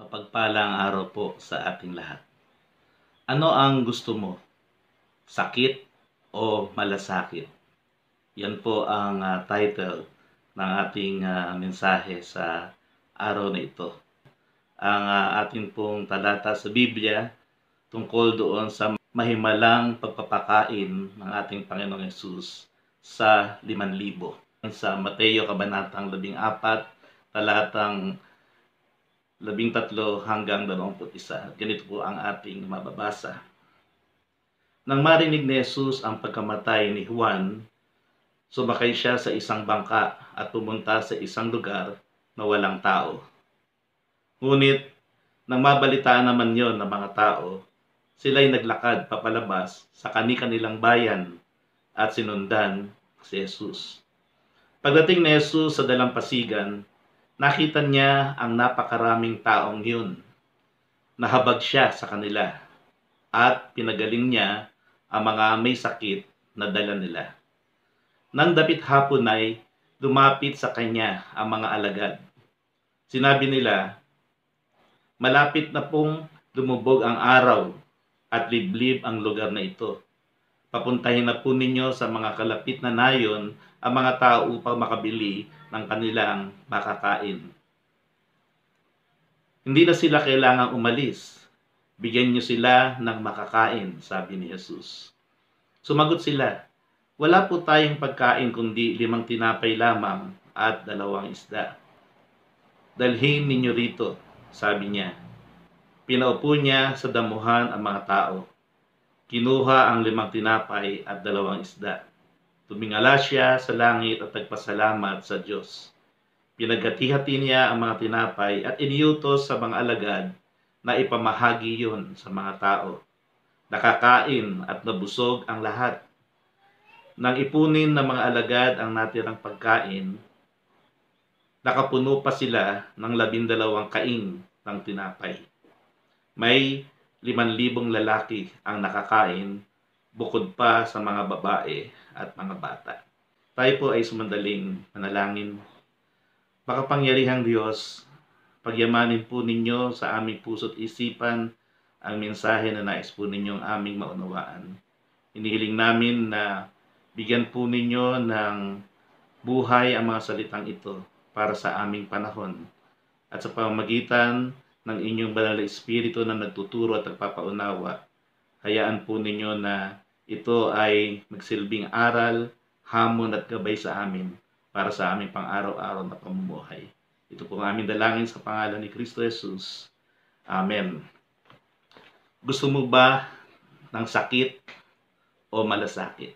Mapagpalang araw po sa ating lahat. Ano ang gusto mo? Sakit o malasakit? Yan po ang uh, title ng ating uh, mensahe sa araw na ito. Ang uh, ah, ating pong talata sa Biblia tungkol doon sa mahimalang pagpapakain ng ating Panginoong Yesus sa 5,000. Sa Mateo Kabanatang 14, talatang labing tatlo hanggang dalawamput isa. Ganito po ang ating mababasa. Nang marinig ni Jesus ang pagkamatay ni Juan, sumakay siya sa isang bangka at pumunta sa isang lugar na walang tao. Ngunit, nang mabalitaan naman yon ng mga tao, sila'y naglakad papalabas sa kani-kanilang bayan at sinundan si Jesus. Pagdating ni Jesus sa dalampasigan, nakita niya ang napakaraming taong yun. Nahabag siya sa kanila at pinagaling niya ang mga may sakit na dala nila. Nang dapit hapon ay dumapit sa kanya ang mga alagad. Sinabi nila, Malapit na pong lumubog ang araw at liblib ang lugar na ito. Papuntahin na po ninyo sa mga kalapit na nayon ang mga tao upang makabili ng kanilang makakain. Hindi na sila kailangang umalis. Bigyan niyo sila ng makakain, sabi ni Jesus. Sumagot sila, wala po tayong pagkain kundi limang tinapay lamang at dalawang isda. Dalhin ninyo rito, sabi niya. Pinaupo niya sa damuhan ang mga tao. Kinuha ang limang tinapay at dalawang isda. Tumingala siya sa langit at nagpasalamat sa Diyos. Pinaghati-hati niya ang mga tinapay at iniutos sa mga alagad na ipamahagi yon sa mga tao. Nakakain at nabusog ang lahat. Nang ipunin ng mga alagad ang natirang pagkain, nakapuno pa sila ng labindalawang kain ng tinapay. May liman libong lalaki ang nakakain bukod pa sa mga babae at mga bata. Tayo po ay sumandaling manalangin. Makapangyarihang Diyos, pagyamanin po ninyo sa aming puso't isipan ang mensahe na nais po ninyong aming maunawaan. Inihiling namin na bigyan po ninyo ng buhay ang mga salitang ito para sa aming panahon at sa pamagitan ng inyong banal na espiritu na nagtuturo at nagpapaunawa. Hayaan po ninyo na ito ay magsilbing aral, hamon at gabay sa amin para sa aming pang-araw-araw na pamumuhay. Ito po ang aming dalangin sa pangalan ni Kristo Jesus. Amen. Gusto mo ba ng sakit o malasakit?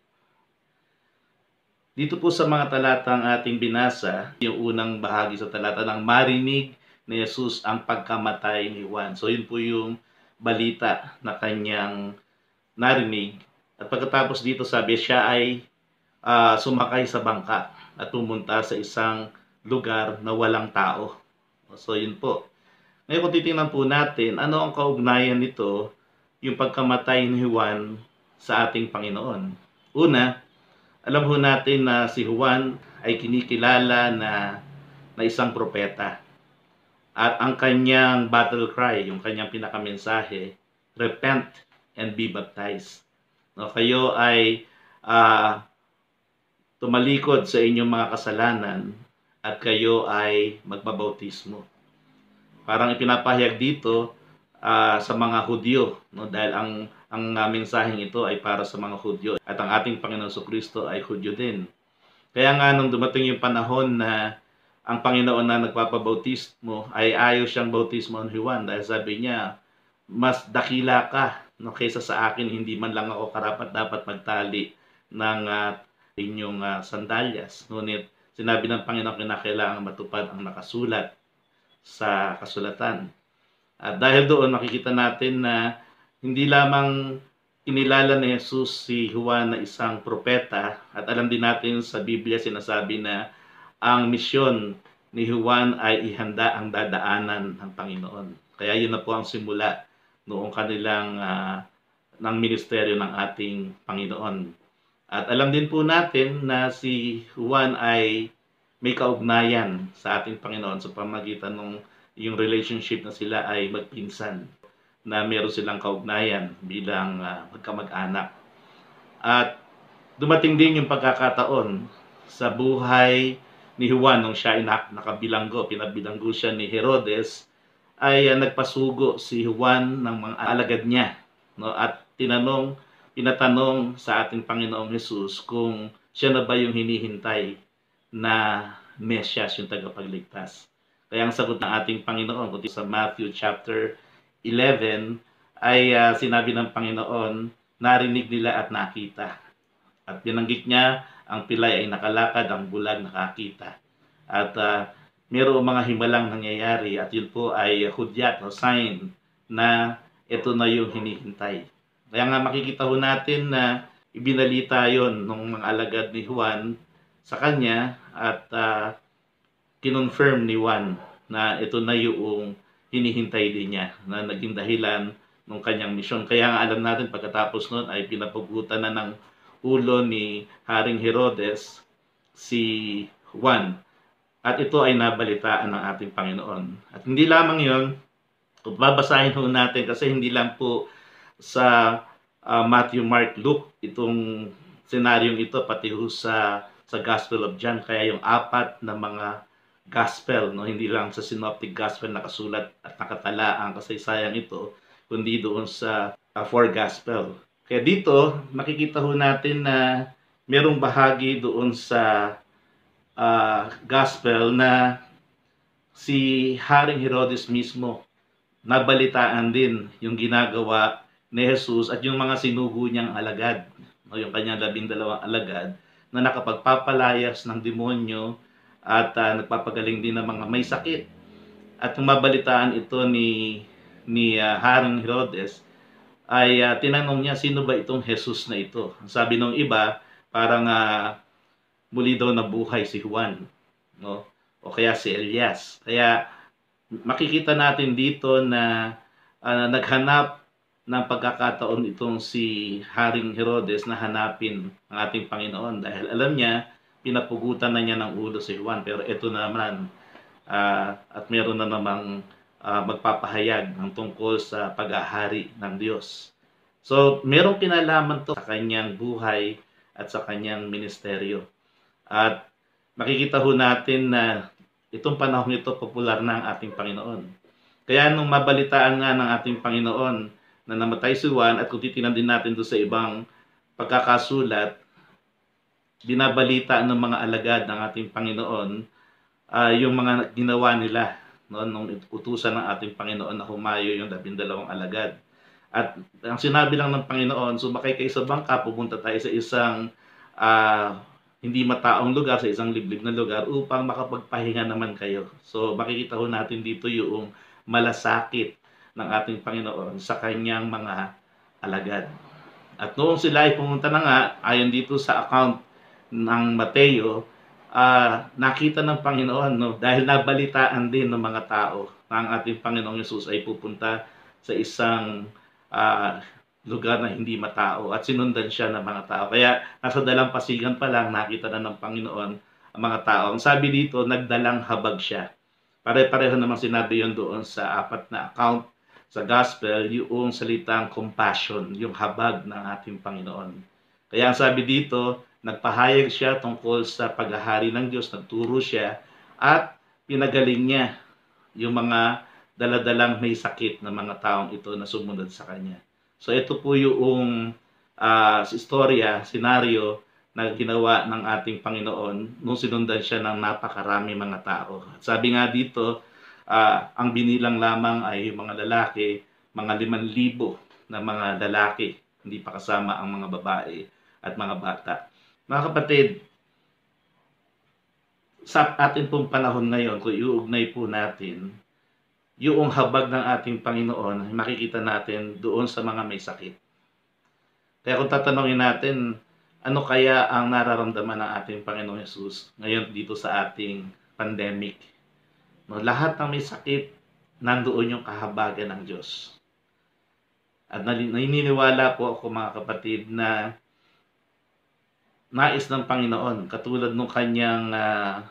Dito po sa mga talatang ating binasa, yung unang bahagi sa talata ng marinig ni Jesus ang pagkamatay ni Juan. So yun po yung balita na kanyang narinig. At pagkatapos dito sabi, siya ay uh, sumakay sa bangka at pumunta sa isang lugar na walang tao. So yun po. Ngayon kung titingnan po natin, ano ang kaugnayan nito yung pagkamatay ni Juan sa ating Panginoon? Una, alam ho natin na si Juan ay kinikilala na, na isang propeta. At ang kanyang battle cry, yung kanyang pinakamensahe, repent and be baptized. No, kayo ay uh, tumalikod sa inyong mga kasalanan at kayo ay magbabautismo. Parang ipinapahayag dito uh, sa mga Hudyo no dahil ang ang uh, mensaheng ito ay para sa mga Hudyo at ang ating Panginoon Kristo ay Hudyo din. Kaya nga nung dumating yung panahon na ang Panginoon na nagpapabautismo ay ayaw siyang bautismo ni Juan dahil sabi niya, mas dakila ka no, kaysa sa akin, hindi man lang ako karapat dapat magtali ng uh, inyong uh, sandalyas. Ngunit sinabi ng Panginoon kinakailangan matupad ang nakasulat sa kasulatan. At dahil doon nakikita natin na hindi lamang inilala ni Jesus si Juan na isang propeta at alam din natin sa Biblia sinasabi na ang misyon ni Juan ay ihanda ang dadaanan ng Panginoon. Kaya yun na po ang simula noong kanilang uh, ng ministeryo ng ating Panginoon. At alam din po natin na si Juan ay may kaugnayan sa ating Panginoon sa pamagitan ng yung relationship na sila ay magpinsan na meron silang kaugnayan bilang uh, magkamag-anak. At dumating din yung pagkakataon sa buhay ni Juan nung siya inak nakabilanggo, pinabilanggo siya ni Herodes, ay uh, nagpasugo si Juan ng mga alagad niya. No? At tinanong, pinatanong sa ating Panginoong Hesus kung siya na ba yung hinihintay na Mesyas yung tagapagligtas. Kaya ang sagot ng ating Panginoon, kundi sa Matthew chapter 11, ay uh, sinabi ng Panginoon, narinig nila at nakita. At binanggit niya ang pilay ay nakalakad, ang bulag nakakita. At uh, ah, mayroong mga himalang nangyayari at yun po ay hudyat o sign na ito na yung hinihintay. Kaya nga makikita ho natin na ibinalita yon nung mga alagad ni Juan sa kanya at uh, kinonfirm ni Juan na ito na yung hinihintay din niya na naging dahilan ng kanyang misyon. Kaya nga alam natin pagkatapos noon ay pinapagutan na ng ulo ni Haring Herodes si Juan. At ito ay nabalitaan ng ating Panginoon. At hindi lamang yon, kung babasahin ho natin kasi hindi lang po sa uh, Matthew, Mark, Luke itong senaryong ito pati ho sa sa Gospel of John kaya yung apat na mga gospel no hindi lang sa synoptic gospel nakasulat at nakatala ang kasaysayan ito kundi doon sa uh, four gospel kaya dito, makikita ho natin na merong bahagi doon sa uh, gospel na si Haring Herodes mismo nabalitaan din yung ginagawa ni Jesus at yung mga sinugo niyang alagad, no, yung kanyang labing dalawang alagad na nakapagpapalayas ng demonyo at uh, nagpapagaling din ng mga may sakit. At nung mabalitaan ito ni ni uh, Haring Herodes, ay uh, tinanong niya sino ba itong Jesus na ito. Sabi ng iba, parang uh, muli daw nabuhay si Juan, no? O kaya si Elias. Kaya makikita natin dito na uh, naghanap ng pagkakataon itong si Haring Herodes na hanapin ang ating Panginoon dahil alam niya pinapugutan na niya ng ulo si Juan pero ito naman uh, at meron na namang uh, magpapahayag ng tungkol sa pag-ahari ng Diyos. So, merong kinalaman to sa kanyang buhay at sa kanyang ministeryo. At makikita ho natin na itong panahon ito popular na ang ating Panginoon. Kaya nung mabalitaan nga ng ating Panginoon na namatay si Juan at kung titingnan din natin doon sa ibang pagkakasulat, binabalita ng mga alagad ng ating Panginoon uh, yung mga ginawa nila no, nung utusan ng ating Panginoon na humayo yung labindalawang alagad. At ang sinabi lang ng Panginoon, sumakay kayo sa bangka, pupunta tayo sa isang uh, hindi mataong lugar, sa isang liblib na lugar upang makapagpahinga naman kayo. So makikita ho natin dito yung malasakit ng ating Panginoon sa kanyang mga alagad. At noong sila ay pumunta na nga, ayon dito sa account ng Mateo, uh, nakita ng Panginoon no dahil nabalitaan din ng mga tao na ang ating Panginoong Yesus ay pupunta sa isang uh, lugar na hindi matao at sinundan siya ng mga tao. Kaya nasa dalampasigan pa lang nakita na ng Panginoon ang mga tao. Ang sabi dito, nagdalang habag siya. Pare-pareho namang sinabi yon doon sa apat na account sa gospel, yung salitang compassion, yung habag ng ating Panginoon. Kaya ang sabi dito, Nagpahayag siya tungkol sa paghahari ng Diyos, nagturo siya at pinagaling niya yung mga daladalang may sakit na mga taong ito na sumunod sa kanya. So ito po yung uh, istorya, senaryo na ginawa ng ating Panginoon nung sinundan siya ng napakarami mga tao. sabi nga dito, uh, ang binilang lamang ay yung mga lalaki, mga liman libo na mga lalaki, hindi pa kasama ang mga babae at mga bata. Mga kapatid, sa atin pong panahon ngayon, kung iuugnay po natin yung habag ng ating Panginoon, makikita natin doon sa mga may sakit. Kaya kung tatanungin natin, ano kaya ang nararamdaman ng ating Panginoon Yesus ngayon dito sa ating pandemic? No, lahat ng may sakit, nandoon yung kahabagan ng Diyos. At naniniwala po ako mga kapatid na nais ng Panginoon. Katulad nung kanyang uh,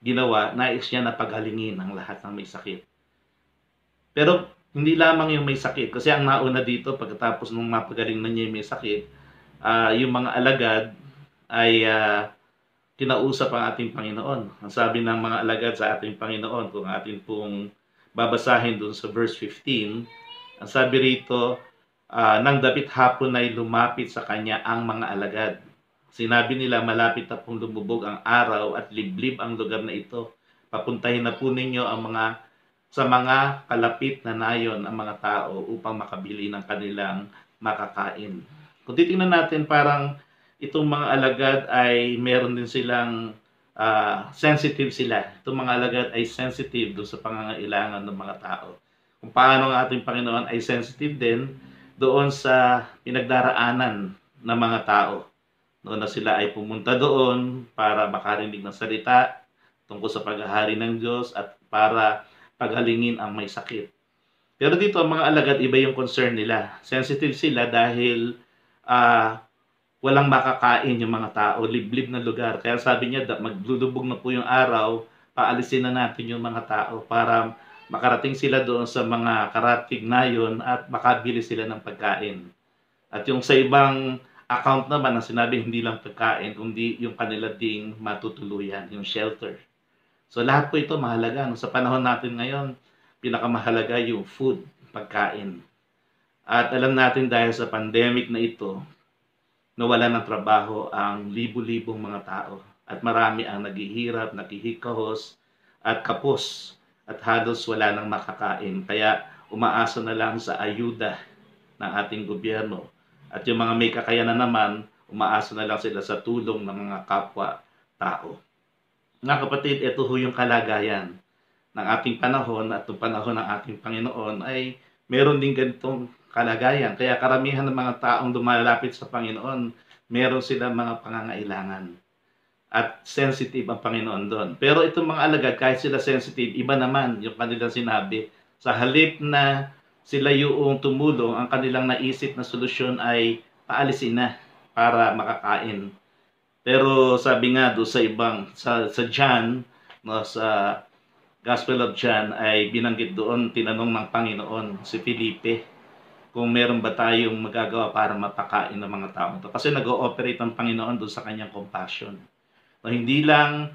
ginawa, nais niya na paghalingin ang lahat ng may sakit. Pero hindi lamang yung may sakit. Kasi ang nauna dito, pagkatapos nung mapagaling na niya yung may sakit, uh, yung mga alagad ay uh, kinausap ang ating Panginoon. Ang sabi ng mga alagad sa ating Panginoon, kung atin pong babasahin dun sa verse 15, ang sabi rito, uh, nang dapit hapon ay lumapit sa kanya ang mga alagad Sinabi nila malapit na pong lumubog ang araw at liblib ang lugar na ito. Papuntahin na po ninyo ang mga sa mga kalapit na nayon ang mga tao upang makabili ng kanilang makakain. Kung titingnan natin parang itong mga alagad ay meron din silang uh, sensitive sila. Itong mga alagad ay sensitive do sa pangangailangan ng mga tao. Kung paano ang ating Panginoon ay sensitive din doon sa pinagdaraanan ng mga tao noon na sila ay pumunta doon para makarinig ng salita tungkol sa paghahari ng Diyos at para paghalingin ang may sakit. Pero dito ang mga alagad iba yung concern nila. Sensitive sila dahil uh, walang makakain yung mga tao, liblib na lugar. Kaya sabi niya maglulubog na po yung araw, paalisin na natin yung mga tao para makarating sila doon sa mga karating na yon at makabili sila ng pagkain. At yung sa ibang account naman ang sinabi hindi lang pagkain, kundi yung kanila ding matutuluyan, yung shelter. So lahat po ito mahalaga. No? Sa panahon natin ngayon, pinakamahalaga yung food, pagkain. At alam natin dahil sa pandemic na ito, nawala ng trabaho ang libu-libong mga tao. At marami ang naghihirap, nakihikahos, at kapos. At halos wala nang makakain. Kaya umaasa na lang sa ayuda ng ating gobyerno at yung mga may kakayanan naman, umaasa na lang sila sa tulong ng mga kapwa-tao. Mga kapatid, ito ho yung kalagayan ng ating panahon at yung panahon ng ating Panginoon ay meron din ganitong kalagayan. Kaya karamihan ng mga taong lumalapit sa Panginoon, meron sila mga pangangailangan. At sensitive ang Panginoon doon. Pero itong mga alagad, kahit sila sensitive, iba naman yung kanilang sinabi. Sa halip na sila yung tumulong, ang kanilang naisip na solusyon ay paalisin na para makakain. Pero sabi nga do sa ibang sa sa John no, sa Gospel of John ay binanggit doon tinanong ng Panginoon si Felipe kung meron ba tayong magagawa para mapakain ng mga tao to. Kasi nag-ooperate ang Panginoon doon sa kanyang compassion. No, hindi lang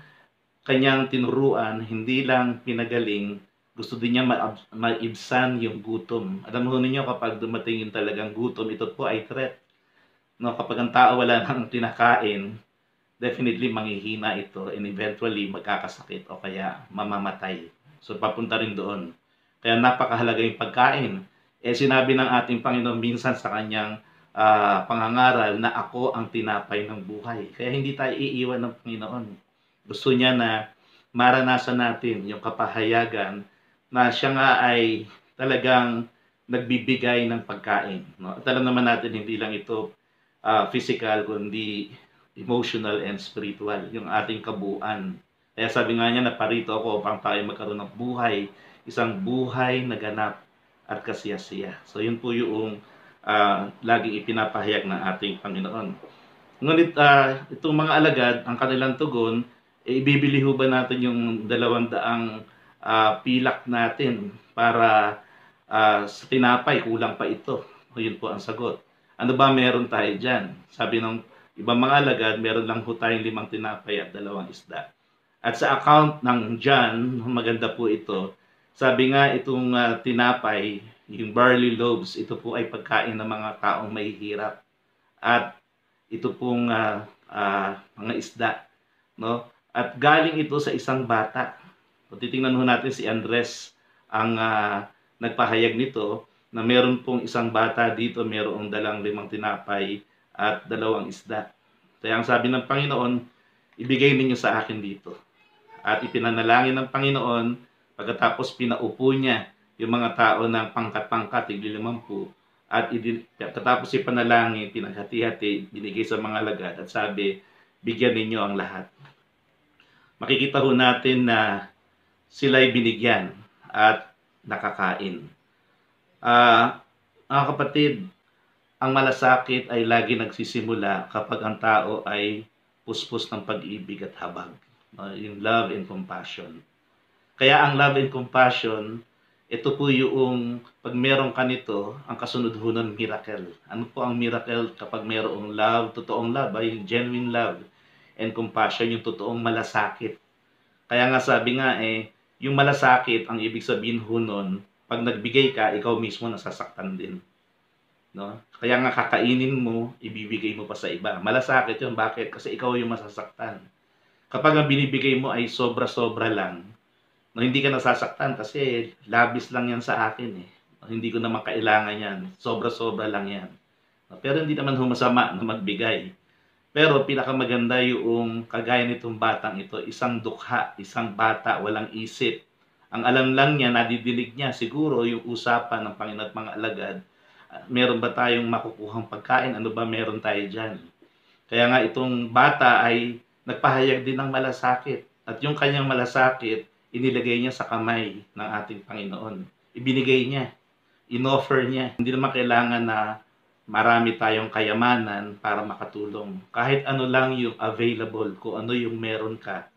kanyang tinuruan, hindi lang pinagaling, gusto din niya maibsan yung gutom. Alam mo niyo kapag dumating yung talagang gutom, ito po ay threat. No, kapag ang tao wala nang tinakain, definitely manghihina ito and eventually magkakasakit o kaya mamamatay. So papunta rin doon. Kaya napakahalaga yung pagkain. Eh sinabi ng ating Panginoon minsan sa kanyang uh, pangangaral na ako ang tinapay ng buhay. Kaya hindi tayo iiwan ng Panginoon. Gusto niya na maranasan natin yung kapahayagan na siya nga ay talagang nagbibigay ng pagkain. No? At alam naman natin, hindi lang ito uh, physical, kundi emotional and spiritual, yung ating kabuuan. Kaya sabi nga niya, naparito ako upang tayo magkaroon ng buhay, isang buhay na ganap at kasiyasiya. So yun po yung uh, laging ipinapahayag ng ating Panginoon. Ngunit uh, itong mga alagad, ang kanilang tugon, eh, ibibili ho ba natin yung dalawang daang uh, pilak natin para uh, sa tinapay, kulang pa ito. Yun po ang sagot. Ano ba meron tayo dyan? Sabi ng ibang mga alagad, meron lang ho tayong limang tinapay at dalawang isda. At sa account ng John, maganda po ito, sabi nga itong uh, tinapay, yung barley loaves, ito po ay pagkain ng mga taong mahihirap. At ito pong uh, uh, mga isda, no? At galing ito sa isang bata o titingnan ho natin si Andres ang uh, nagpahayag nito na meron pong isang bata dito, merong dalang limang tinapay at dalawang isda. Kaya ang sabi ng Panginoon, ibigay ninyo sa akin dito. At ipinanalangin ng Panginoon, pagkatapos pinaupo niya yung mga tao ng pangkat-pangkat, tigli limampu, at pagkatapos ipanalangin, pinaghati-hati, binigay sa mga lagad at sabi, bigyan ninyo ang lahat. Makikita ho natin na sila'y binigyan at nakakain. Uh, mga kapatid, ang malasakit ay lagi nagsisimula kapag ang tao ay puspos ng pag-ibig at habag. Uh, yung love and compassion. Kaya ang love and compassion, ito po yung pag meron ka nito, ang kasunod ho ng miracle. Ano po ang miracle kapag merong love, totoong love, ay genuine love and compassion, yung totoong malasakit. Kaya nga sabi nga eh, yung malasakit, ang ibig sabihin ho nun, pag nagbigay ka, ikaw mismo nasasaktan din. No? Kaya nga kakainin mo, ibibigay mo pa sa iba. Malasakit yun. Bakit? Kasi ikaw yung masasaktan. Kapag ang binibigay mo ay sobra-sobra lang, no, hindi ka nasasaktan kasi labis lang yan sa akin eh. No, hindi ko naman kailangan yan. Sobra-sobra lang yan. No, pero hindi naman humasama na magbigay. Pero pinakamaganda yung kagaya nitong batang ito, isang dukha, isang bata, walang isip. Ang alam lang niya, nadidilig niya siguro yung usapan ng Panginoon at mga alagad. Ah, meron ba tayong makukuhang pagkain? Ano ba meron tayo dyan? Kaya nga itong bata ay nagpahayag din ng malasakit. At yung kanyang malasakit, inilagay niya sa kamay ng ating Panginoon. Ibinigay niya. Inoffer niya. Hindi naman kailangan na marami tayong kayamanan para makatulong. Kahit ano lang yung available, kung ano yung meron ka.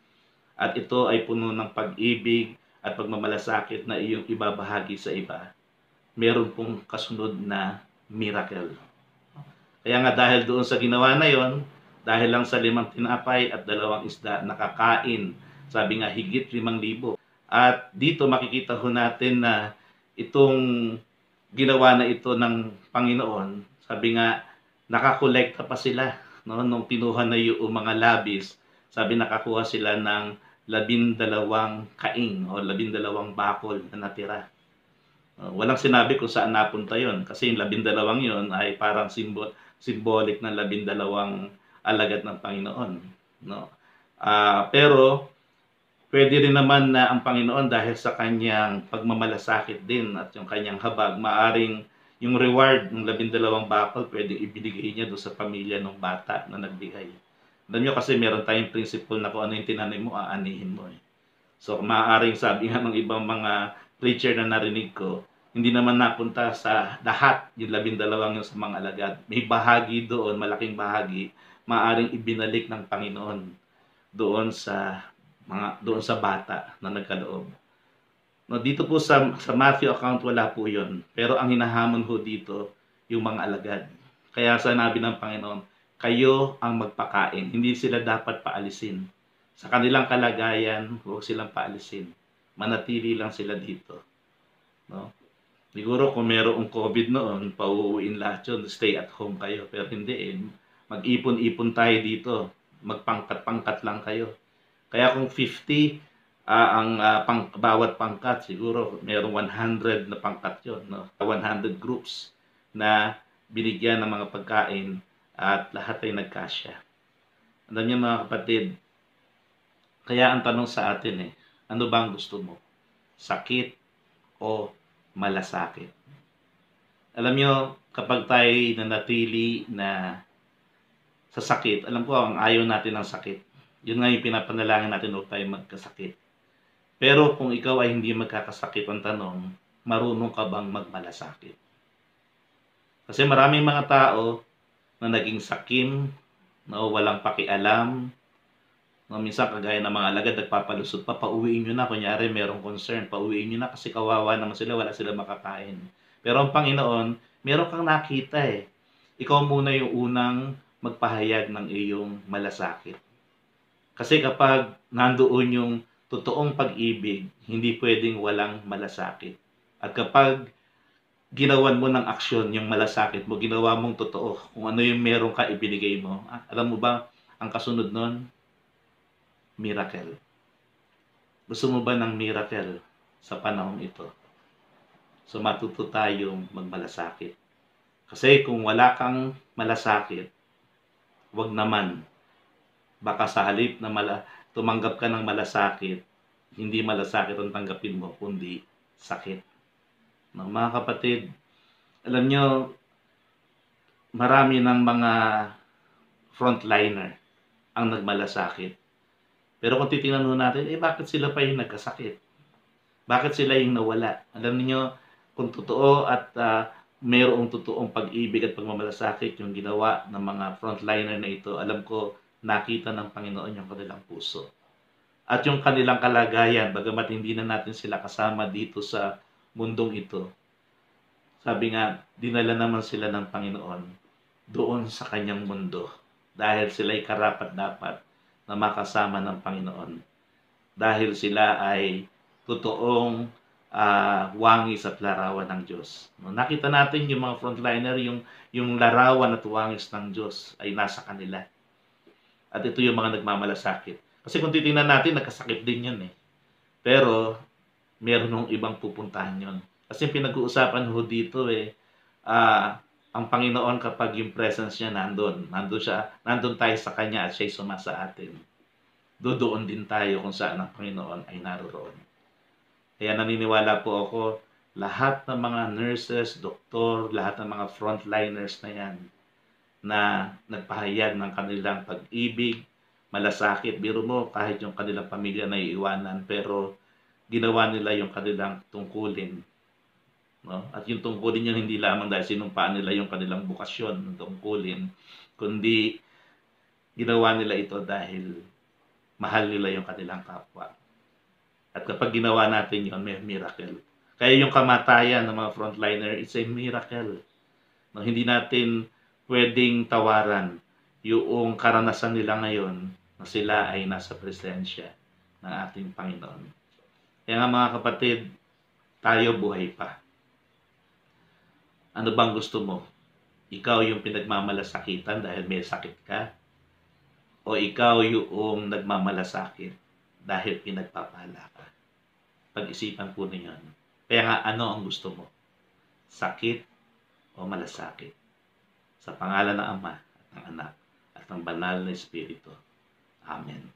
At ito ay puno ng pag-ibig at pagmamalasakit na iyong ibabahagi sa iba. Meron pong kasunod na miracle. Kaya nga dahil doon sa ginawa na yon, dahil lang sa limang tinapay at dalawang isda nakakain, sabi nga higit limang libo. At dito makikita ho natin na itong ginawa na ito ng Panginoon sabi nga, nakakolekta pa sila no, nung pinuha na yung mga labis. Sabi nakakuha sila ng labindalawang kaing o labindalawang bakol na natira. Uh, walang sinabi kung saan napunta yon kasi yung labindalawang yon ay parang simbol, symbolic ng labindalawang alagad ng Panginoon. No? Uh, pero pwede rin naman na ang Panginoon dahil sa kanyang pagmamalasakit din at yung kanyang habag, maaring yung reward ng labindalawang bakal pwede ibigay niya doon sa pamilya ng bata na nagbigay. Alam nyo kasi meron tayong principle na kung ano yung tinanim mo, aanihin mo. Eh. So maaaring sabi nga ng ibang mga preacher na narinig ko, hindi naman napunta sa lahat yung labindalawang yun sa mga alagad. May bahagi doon, malaking bahagi, maaring ibinalik ng Panginoon doon sa mga doon sa bata na nagkaloob. No, dito po sa, sa Matthew account, wala po yon Pero ang hinahamon ho dito, yung mga alagad. Kaya sanabi ng Panginoon, kayo ang magpakain. Hindi sila dapat paalisin. Sa kanilang kalagayan, huwag silang paalisin. Manatili lang sila dito. No? Siguro kung merong COVID noon, pauuin lahat yun, stay at home kayo. Pero hindi eh. Mag-ipon-ipon tayo dito. Magpangkat-pangkat lang kayo. Kaya kung 50, uh, ang uh, pang, bawat pangkat siguro mayroong 100 na pangkat yon no 100 groups na binigyan ng mga pagkain at lahat ay nagkasya alam niyo mga kapatid kaya ang tanong sa atin eh ano bang gusto mo sakit o malasakit alam niyo kapag tayo nanatili na sa sakit alam ko ang ayaw natin ng sakit yun nga yung pinapanalangin natin huwag tayo magkasakit pero kung ikaw ay hindi magkakasakit ang tanong, marunong ka bang magmalasakit? Kasi maraming mga tao na naging sakim, na walang pakialam, na minsan kagaya ng mga alagad, nagpapalusot pa, pauwiin nyo na, kunyari merong concern, pauwiin nyo na kasi kawawa naman sila, wala sila makakain. Pero ang Panginoon, meron kang nakita eh. Ikaw muna yung unang magpahayag ng iyong malasakit. Kasi kapag nandoon yung totoong pag-ibig, hindi pwedeng walang malasakit. At kapag ginawan mo ng aksyon yung malasakit mo, ginawa mong totoo, kung ano yung meron ka, ibinigay mo. Ah, alam mo ba, ang kasunod nun? Miracle. Gusto mo ba ng miracle sa panahon ito? So matuto tayong magmalasakit. Kasi kung wala kang malasakit, wag naman. Baka sa halip na mala tumanggap ka ng malasakit, hindi malasakit ang tanggapin mo, kundi sakit. No, mga kapatid, alam nyo, marami ng mga frontliner ang nagmalasakit. Pero kung titingnan ho natin, eh bakit sila pa yung nagkasakit? Bakit sila yung nawala? Alam niyo kung totoo at uh, mayroong totoong pag-ibig at pagmamalasakit yung ginawa ng mga frontliner na ito, alam ko nakita ng Panginoon yung kanilang puso. At yung kanilang kalagayan, bagamat hindi na natin sila kasama dito sa mundong ito, sabi nga, dinala naman sila ng Panginoon doon sa kanyang mundo dahil sila ay karapat-dapat na makasama ng Panginoon dahil sila ay totoong uh, wangis at larawan ng Diyos. nakita natin yung mga frontliner, yung, yung larawan at wangis ng Diyos ay nasa kanila. At ito yung mga nagmamalasakit. Kasi kung titingnan natin, nagkasakit din yun eh. Pero, meron nung ibang pupuntahan yun. Kasi pinag-uusapan ho dito eh, uh, ang Panginoon kapag yung presence niya nandun. Nandun, siya, nandun tayo sa Kanya at siya'y suma sa atin. Dodoon din tayo kung saan ang Panginoon ay naroon. Kaya naniniwala po ako, lahat ng mga nurses, doktor, lahat ng mga frontliners na yan, na nagpahayag ng kanilang pag-ibig, malasakit. Biro mo, kahit yung kanilang pamilya na iiwanan, pero ginawa nila yung kanilang tungkulin. No? At yung tungkulin yun hindi lamang dahil sinumpaan nila yung kanilang bukasyon, yung tungkulin, kundi ginawa nila ito dahil mahal nila yung kanilang kapwa. At kapag ginawa natin yon may miracle. Kaya yung kamatayan ng mga frontliner, it's a miracle. No, hindi natin pwedeng tawaran yung karanasan nila ngayon na sila ay nasa presensya ng ating Panginoon. Kaya nga mga kapatid, tayo buhay pa. Ano bang gusto mo? Ikaw yung pinagmamalasakitan dahil may sakit ka? O ikaw yung nagmamalasakit dahil pinagpapala ka? Pag-isipan po niyo Kaya nga, ano ang gusto mo? Sakit o malasakit? Sa pangalan ng Ama at ng Anak at ng Banal na Espiritu. Amen.